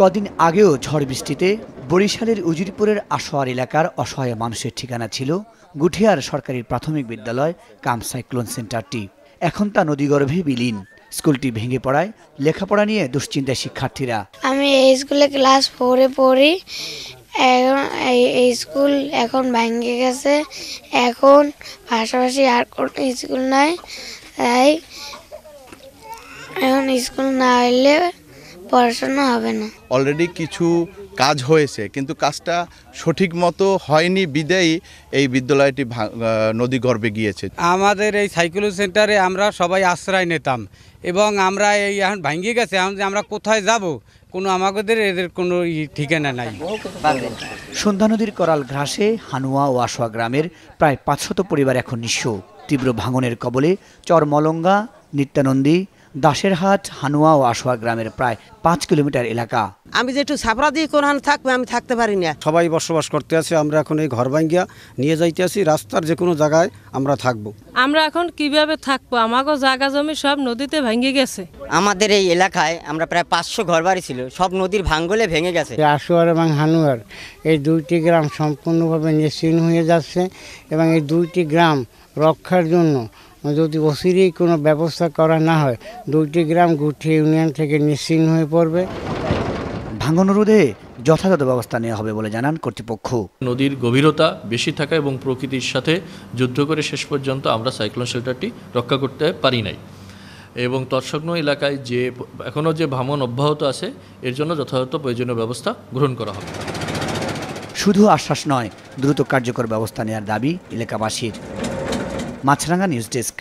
কদিন আগেও ঝড় বৃষ্টিতে বরিশালের উজিরপুরের আসোয়ার এলাকার অসহায় মানুষের ঠিকানা ছিল গুঠিয়ার সরকারি প্রাথমিক বিদ্যালয় কাম সাইক্লোন সেন্টারটি এখন তা নদীগর্ভে বিলীন স্কুলটি ভেঙে পড়ায় লেখাপড়া নিয়ে দুশ্চিন্তায় শিক্ষার্থীরা আমি এই স্কুলে ক্লাস ফোরে পড়ি এখন এই স্কুল এখন ভেঙে গেছে এখন পাশাপাশি আর কোনো স্কুল নাই তাই এখন স্কুল না হইলে পড়াশোনা হবে না অলরেডি কিছু কাজ হয়েছে কিন্তু কাজটা সঠিক মতো হয়নি বিদায়ী এই বিদ্যালয়টি নদী গর্বে গিয়েছে আমাদের এই সাইকেল সেন্টারে আমরা সবাই আশ্রয় নিতাম এবং আমরা এই এখন ভাঙিয়ে গেছে আমরা কোথায় যাব কোনো আমাদের এদের কোনো ঠিকানা নাই সন্ধ্যা নদীর করাল ঘাসে হানুয়া ও আশোয়া গ্রামের প্রায় পাঁচশত পরিবার এখন নিঃস্ব তীব্র ভাঙনের কবলে চরমলঙ্গা নিত্যানন্দী দাসেরহাট হানুয়া ও আশোয়া গ্রামের প্রায় পাঁচ কিলোমিটার এলাকা আমি যে একটু ছাপড়া দিয়ে কোরআন থাকবে আমি থাকতে পারি না সবাই বসবাস করতে আছে আমরা এখন এই ঘর ভাঙ্গিয়া নিয়ে যাইতে আছি রাস্তার যে কোনো জায়গায় আমরা থাকবো আমরা এখন কিভাবে থাকবো আমাকে জায়গা জমি সব নদীতে ভেঙে গেছে আমাদের এই এলাকায় আমরা প্রায় পাঁচশো ঘর বাড়ি ছিল সব নদীর ভাঙ্গলে ভেঙে গেছে আশুয়ার এবং হানুয়ার এই দুইটি গ্রাম সম্পূর্ণভাবে নিশ্চিহ্ন হয়ে যাচ্ছে এবং এই দুইটি গ্রাম রক্ষার জন্য যদি অচিরেই কোনো ব্যবস্থা করা না হয় দুইটি গ্রাম গুঠি ইউনিয়ন থেকে নিশ্চিহ্ন হয়ে পড়বে ভাঙন রোধে যথাযথ ব্যবস্থা নেওয়া হবে বলে জানান কর্তৃপক্ষ নদীর গভীরতা বেশি থাকা এবং প্রকৃতির সাথে যুদ্ধ করে শেষ পর্যন্ত আমরা সাইক্লোন শেল্টারটি রক্ষা করতে পারি নাই এবং তৎসগ্ন এলাকায় যে এখনও যে ভ্রমণ অব্যাহত আছে এর জন্য যথাযথ প্রয়োজনীয় ব্যবস্থা গ্রহণ করা হবে শুধু আশ্বাস নয় দ্রুত কার্যকর ব্যবস্থা নেওয়ার দাবি এলাকাবাসীর মাছরাঙ্গা নিউজ ডেস্ক